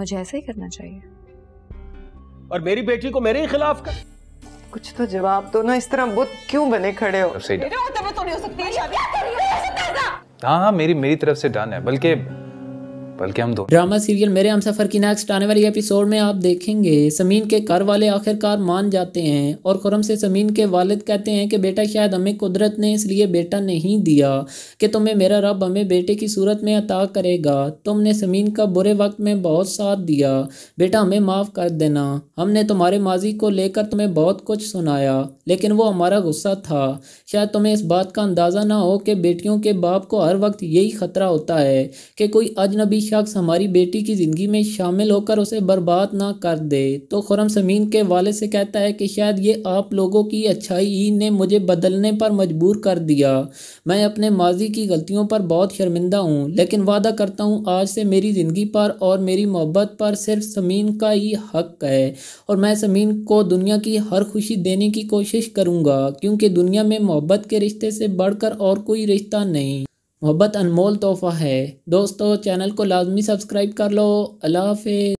मुझे ऐसा ही करना चाहिए और मेरी बेटी को मेरे ही खिलाफ कर कुछ तो जवाब दो ना इस तरह बुद्ध क्यों बने खड़े हो सही तो नहीं हो सकती हाँ हाँ मेरी मेरी तरफ से डन है बल्कि बल्कि हम दो ड्रामा सीरियल मेरे हम सफर की नेक्स्ट आने वाली एपिसोड में आप देखेंगे समीन के घर वाले आखिरकार मान जाते हैं और खुरम से समीन के वालिद कहते हैं कि बेटा शायद हमें कुदरत ने इसलिए बेटा नहीं दिया कि तुम्हें मेरा रब हमें बेटे की सूरत में अता करेगा तुमने समीन का बुरे वक्त में बहुत साथ दिया बेटा हमें माफ़ कर देना हमने तुम्हारे माजी को लेकर तुम्हें बहुत कुछ सुनाया लेकिन वो हमारा गुस्सा था शायद तुम्हें इस बात का अंदाज़ा ना हो कि बेटियों के बाप को हर वक्त यही खतरा होता है कि कोई अजनबी शख्स हमारी बेटी की ज़िंदगी में शामिल होकर उसे बर्बाद ना कर दे तो खुरम समीन के वाले से कहता है कि शायद ये आप लोगों की अच्छाई ने मुझे बदलने पर मजबूर कर दिया मैं अपने माजी की गलतियों पर बहुत शर्मिंदा हूँ लेकिन वादा करता हूँ आज से मेरी ज़िंदगी पर और मेरी मोहब्बत पर सिर्फ समीन का ही हक है और मैं समीन को दुनिया की हर खुशी देने की कोशिश करूँगा क्योंकि दुनिया में मोहब्बत के रिश्ते से बढ़कर और कोई रिश्ता नहीं मोहब्बत अनमोल तोहफ़ा है दोस्तों चैनल को लाजमी सब्सक्राइब कर लो अल्लाह हाफि